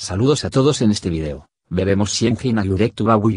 Saludos a todos en este video. Veremos si y Yurek Tubabu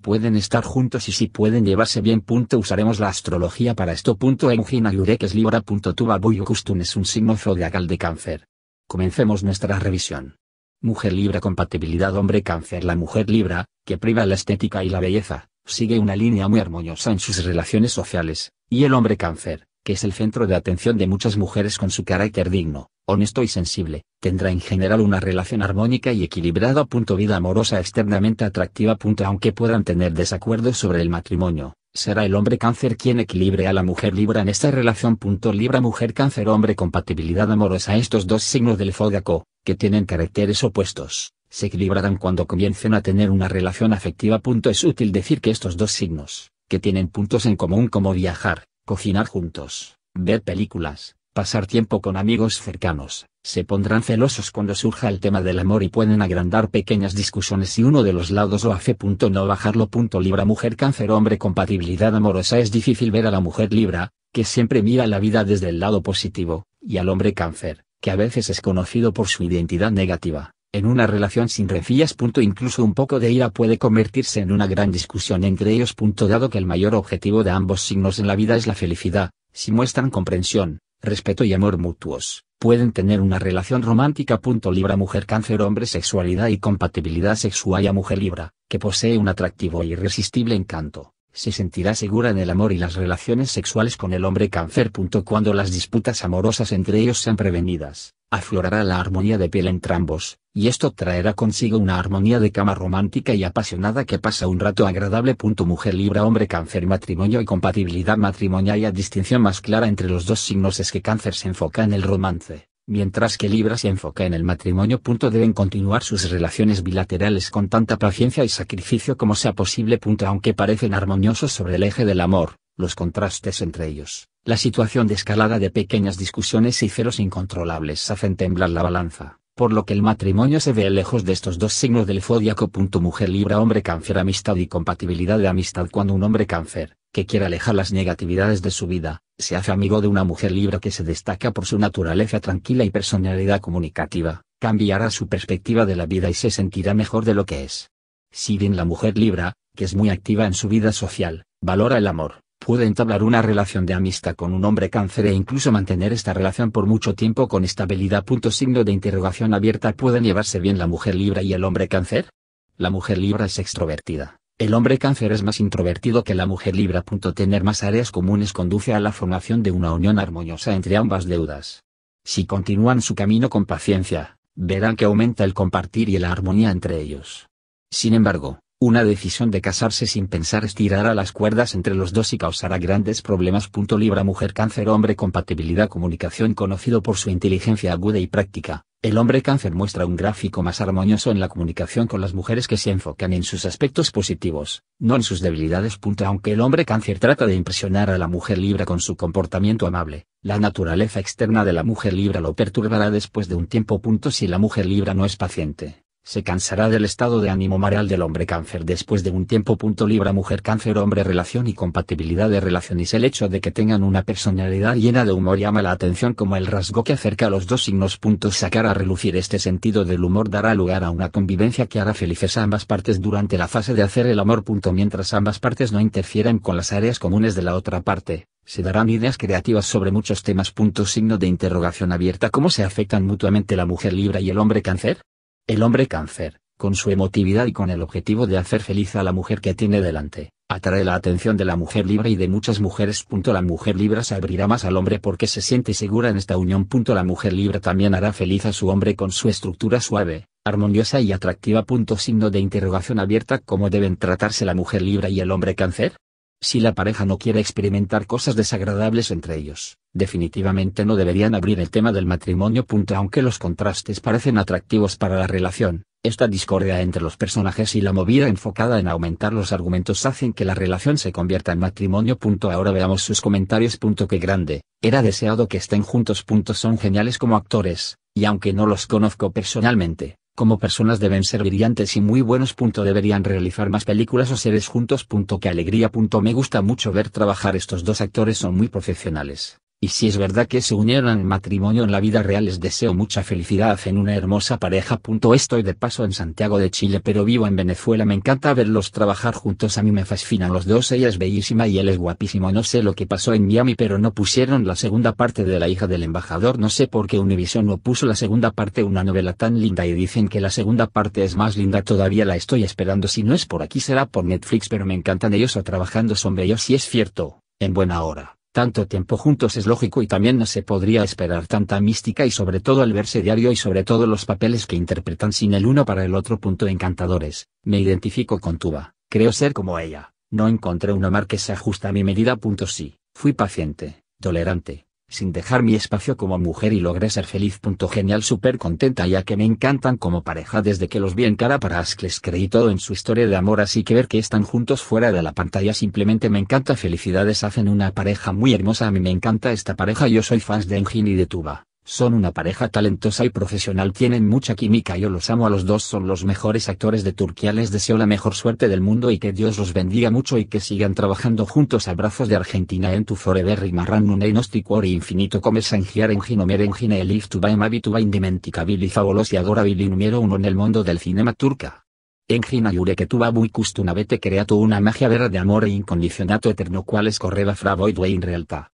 pueden estar juntos y si pueden llevarse bien. usaremos la astrología para esto. y em, yurek es Libra. Tubabu es un signo zodiacal de cáncer. Comencemos nuestra revisión. Mujer Libra compatibilidad hombre cáncer La mujer Libra, que priva la estética y la belleza, sigue una línea muy armoniosa en sus relaciones sociales, y el hombre cáncer, que es el centro de atención de muchas mujeres con su carácter digno, honesto y sensible, tendrá en general una relación armónica y equilibrada. Punto vida amorosa externamente atractiva. aunque puedan tener desacuerdos sobre el matrimonio, será el hombre cáncer quien equilibre a la mujer libra en esta relación. libra mujer cáncer hombre compatibilidad amorosa estos dos signos del fógaco, que tienen caracteres opuestos se equilibrarán cuando comiencen a tener una relación afectiva. es útil decir que estos dos signos, que tienen puntos en común como viajar, cocinar juntos, ver películas, pasar tiempo con amigos cercanos, se pondrán celosos cuando surja el tema del amor y pueden agrandar pequeñas discusiones si uno de los lados lo hace. No bajarlo. Libra mujer cáncer hombre compatibilidad amorosa es difícil ver a la mujer Libra, que siempre mira la vida desde el lado positivo, y al hombre cáncer, que a veces es conocido por su identidad negativa. En una relación sin rencillas. Incluso un poco de ira puede convertirse en una gran discusión entre ellos. Dado que el mayor objetivo de ambos signos en la vida es la felicidad, si muestran comprensión, respeto y amor mutuos, pueden tener una relación romántica. Libra mujer cáncer hombre sexualidad y compatibilidad sexual a mujer libra, que posee un atractivo e irresistible encanto se sentirá segura en el amor y las relaciones sexuales con el hombre cáncer. Cuando las disputas amorosas entre ellos sean prevenidas, aflorará la armonía de piel entre ambos, y esto traerá consigo una armonía de cama romántica y apasionada que pasa un rato agradable. Mujer Libra Hombre Cáncer Matrimonio y compatibilidad matrimonial y a distinción más clara entre los dos signos es que Cáncer se enfoca en el romance, mientras que Libra se enfoca en el matrimonio. Deben continuar sus relaciones bilaterales con tanta paciencia y sacrificio como sea posible. Aunque parecen armoniosos sobre el eje del amor, los contrastes entre ellos, la situación de escalada de pequeñas discusiones y celos incontrolables hacen temblar la balanza, por lo que el matrimonio se ve lejos de estos dos signos del zodiaco. Mujer Libra Hombre Cáncer Amistad y compatibilidad de amistad Cuando un hombre cáncer, que quiere alejar las negatividades de su vida, se hace amigo de una mujer Libra que se destaca por su naturaleza tranquila y personalidad comunicativa, cambiará su perspectiva de la vida y se sentirá mejor de lo que es. Si bien la mujer libra, que es muy activa en su vida social, valora el amor, puede entablar una relación de amistad con un hombre cáncer e incluso mantener esta relación por mucho tiempo con estabilidad. Punto signo de interrogación abierta. ¿Pueden llevarse bien la mujer libra y el hombre cáncer? La mujer libra es extrovertida, el hombre cáncer es más introvertido que la mujer libra. Tener más áreas comunes conduce a la formación de una unión armoniosa entre ambas deudas. Si continúan su camino con paciencia, verán que aumenta el compartir y la armonía entre ellos. Sin embargo, una decisión de casarse sin pensar estirará las cuerdas entre los dos y causará grandes problemas. Libra mujer cáncer hombre compatibilidad comunicación conocido por su inteligencia aguda y práctica. El hombre cáncer muestra un gráfico más armonioso en la comunicación con las mujeres que se enfocan en sus aspectos positivos, no en sus debilidades. Aunque el hombre cáncer trata de impresionar a la mujer libra con su comportamiento amable, la naturaleza externa de la mujer libra lo perturbará después de un tiempo. Si la mujer libra no es paciente, se cansará del estado de ánimo mareal del hombre cáncer después de un tiempo. Libra mujer cáncer hombre relación y compatibilidad de relaciones El hecho de que tengan una personalidad llena de humor llama la atención como el rasgo que acerca a los dos signos. Sacar a relucir este sentido del humor dará lugar a una convivencia que hará felices a ambas partes durante la fase de hacer el amor. Mientras ambas partes no interfieran con las áreas comunes de la otra parte, se darán ideas creativas sobre muchos temas. signo de interrogación abierta. ¿Cómo se afectan mutuamente la mujer libra y el hombre cáncer? El hombre cáncer, con su emotividad y con el objetivo de hacer feliz a la mujer que tiene delante, atrae la atención de la mujer libra y de muchas mujeres. La mujer libra se abrirá más al hombre porque se siente segura en esta unión. La mujer libra también hará feliz a su hombre con su estructura suave, armoniosa y atractiva. Signo de interrogación abierta ¿Cómo deben tratarse la mujer libra y el hombre cáncer? Si la pareja no quiere experimentar cosas desagradables entre ellos, definitivamente no deberían abrir el tema del matrimonio. Aunque los contrastes parecen atractivos para la relación, esta discordia entre los personajes y la movida enfocada en aumentar los argumentos hacen que la relación se convierta en matrimonio. Ahora veamos sus comentarios. Que grande, era deseado que estén juntos. Son geniales como actores, y aunque no los conozco personalmente, como personas deben ser brillantes y muy buenos. Deberían realizar más películas o seres juntos. Que alegría. Me gusta mucho ver trabajar estos dos actores son muy profesionales. Y si es verdad que se unieron en matrimonio en la vida real les deseo mucha felicidad en una hermosa pareja. Estoy de paso en Santiago de Chile pero vivo en Venezuela. Me encanta verlos trabajar juntos. A mí me fascinan los dos. Ella es bellísima y él es guapísimo. No sé lo que pasó en Miami pero no pusieron la segunda parte de la hija del embajador. No sé por qué Univision no puso la segunda parte. Una novela tan linda y dicen que la segunda parte es más linda. Todavía la estoy esperando. Si no es por aquí será por Netflix pero me encantan ellos trabajando son bellos y es cierto, en buena hora. Tanto tiempo juntos es lógico y también no se podría esperar tanta mística y sobre todo el verse diario y sobre todo los papeles que interpretan sin el uno para el otro. Punto encantadores, me identifico con Tuba, creo ser como ella, no encontré una mar que se ajusta a mi medida. Punto sí, fui paciente, tolerante, sin dejar mi espacio como mujer y logré ser feliz. Genial, súper contenta ya que me encantan como pareja desde que los vi en cara para Ascles creí todo en su historia de amor así que ver que están juntos fuera de la pantalla simplemente me encanta. Felicidades, hacen una pareja muy hermosa. A mí me encanta esta pareja, yo soy fans de Engin y de Tuba. Son una pareja talentosa y profesional, tienen mucha química, yo los amo a los dos, son los mejores actores de Turquía, les deseo la mejor suerte del mundo y que Dios los bendiga mucho y que sigan trabajando juntos. Abrazos de Argentina en tu forever y marran y infinito come sangiar en mer en gine elif tuba emavi tuba y fabulos y adorabili número uno en el mundo del cinema turca. En Gina Yure que tuba muy vete creato una magia vera de amor e incondicionato eterno cuales correva way in realtà.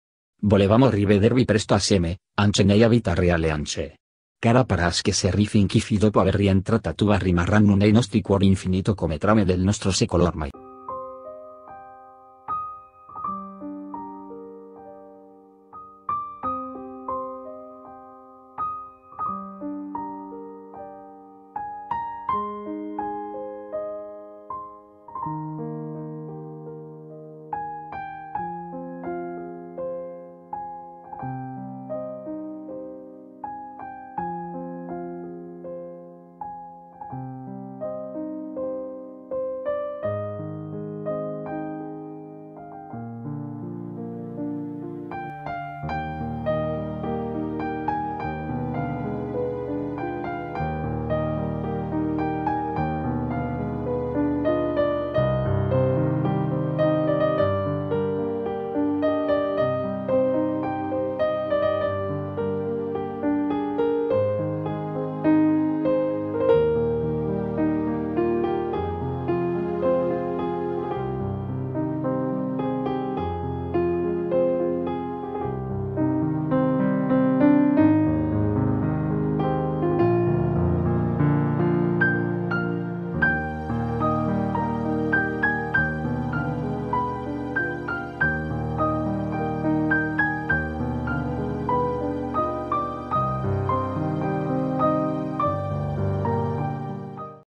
Volevamo rivedervi presto a Seme. Anche reale anche. Cara para askesherri finki fidopo tu tratatu barri marran nostri cuori infinito trame del nostro secolor mai.